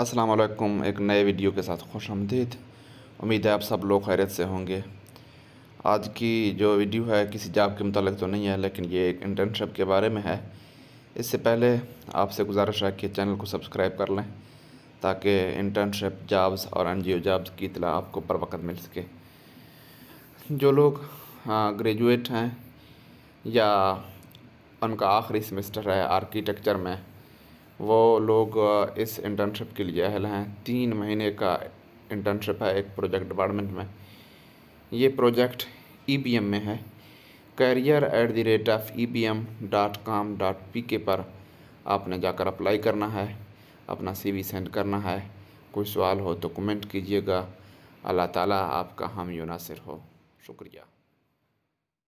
अस्सलाम वालेकुम एक नए वीडियो के साथ खुश आमदीद उम्मीद है आप सब लोग खैरत से होंगे आज की जो वीडियो है किसी जॉब के मतलब तो नहीं है लेकिन ये एक इंटर्नशिप के बारे में है इससे पहले आपसे गुजारिश है कि चैनल को सब्सक्राइब कर लें ताकि इंटर्नशिप जॉब्स और एन जी जॉब्स की इतला आपको पर वक्त मिल सके जो लोग ग्रेजुएट हैं या उनका आखिरी सेमेस्टर है आर्किटेक्चर में वो लोग इस इंटर्नशिप के लिए अहल हैं तीन महीने का इंटर्नशिप है एक प्रोजेक्ट डिपार्टमेंट में ये प्रोजेक्ट ई e में है career at the rate of E B M dot com dot P K पर आपने जाकर अप्लाई करना है अपना सी वी सेंड करना है कोई सवाल हो तो कमेंट कीजिएगा अल्लाह ताला आपका हम यूनासिर हो शुक्रिया